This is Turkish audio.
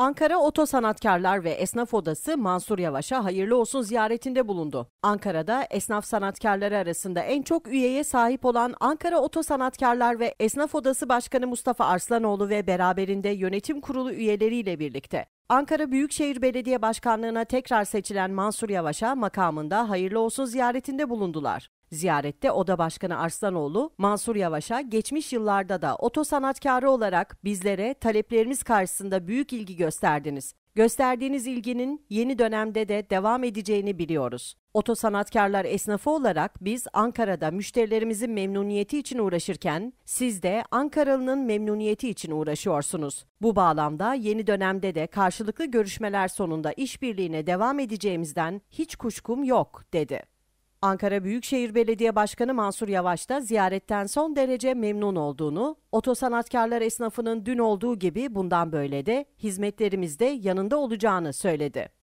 Ankara Oto Sanatkarlar ve Esnaf Odası Mansur Yavaş'a hayırlı olsun ziyaretinde bulundu. Ankara'da esnaf sanatkarları arasında en çok üyeye sahip olan Ankara Oto Sanatkarlar ve Esnaf Odası Başkanı Mustafa Arslanoğlu ve beraberinde yönetim kurulu üyeleriyle birlikte Ankara Büyükşehir Belediye Başkanlığı'na tekrar seçilen Mansur Yavaş'a makamında hayırlı olsun ziyaretinde bulundular. Ziyarette Oda Başkanı Arslanoğlu, Mansur Yavaş'a geçmiş yıllarda da oto sanatkarı olarak bizlere taleplerimiz karşısında büyük ilgi gösterdiniz. Gösterdiğiniz ilginin yeni dönemde de devam edeceğini biliyoruz. Otosanatkarlar esnafı olarak biz Ankara'da müşterilerimizin memnuniyeti için uğraşırken siz de Ankaralı'nın memnuniyeti için uğraşıyorsunuz. Bu bağlamda yeni dönemde de karşılıklı görüşmeler sonunda işbirliğine devam edeceğimizden hiç kuşkum yok dedi. Ankara Büyükşehir Belediye Başkanı Mansur Yavaş da ziyaretten son derece memnun olduğunu, otosanatkarlar esnafının dün olduğu gibi bundan böyle de hizmetlerimizde yanında olacağını söyledi.